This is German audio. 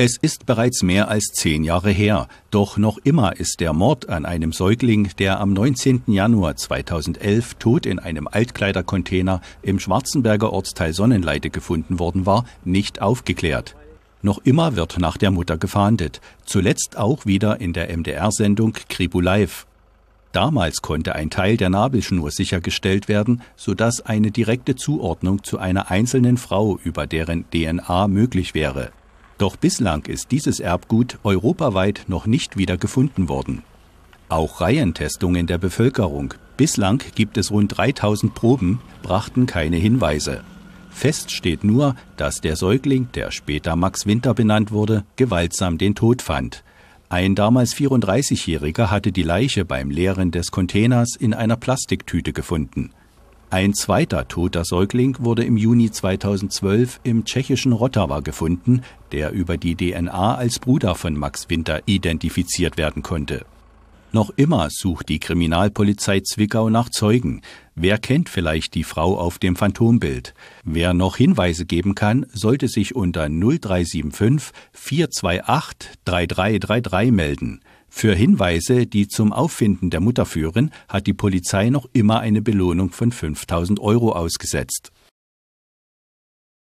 Es ist bereits mehr als zehn Jahre her, doch noch immer ist der Mord an einem Säugling, der am 19. Januar 2011 tot in einem Altkleidercontainer im Schwarzenberger Ortsteil Sonnenleite gefunden worden war, nicht aufgeklärt. Noch immer wird nach der Mutter gefahndet, zuletzt auch wieder in der MDR-Sendung Kribu Live. Damals konnte ein Teil der Nabelschnur sichergestellt werden, sodass eine direkte Zuordnung zu einer einzelnen Frau über deren DNA möglich wäre. Doch bislang ist dieses Erbgut europaweit noch nicht wieder gefunden worden. Auch Reihentestungen der Bevölkerung, bislang gibt es rund 3000 Proben, brachten keine Hinweise. Fest steht nur, dass der Säugling, der später Max Winter benannt wurde, gewaltsam den Tod fand. Ein damals 34-Jähriger hatte die Leiche beim Leeren des Containers in einer Plastiktüte gefunden. Ein zweiter toter Säugling wurde im Juni 2012 im tschechischen Rottawa gefunden, der über die DNA als Bruder von Max Winter identifiziert werden konnte noch immer sucht die Kriminalpolizei Zwickau nach Zeugen. Wer kennt vielleicht die Frau auf dem Phantombild? Wer noch Hinweise geben kann, sollte sich unter 0375 428 3333 melden. Für Hinweise, die zum Auffinden der Mutter führen, hat die Polizei noch immer eine Belohnung von 5000 Euro ausgesetzt.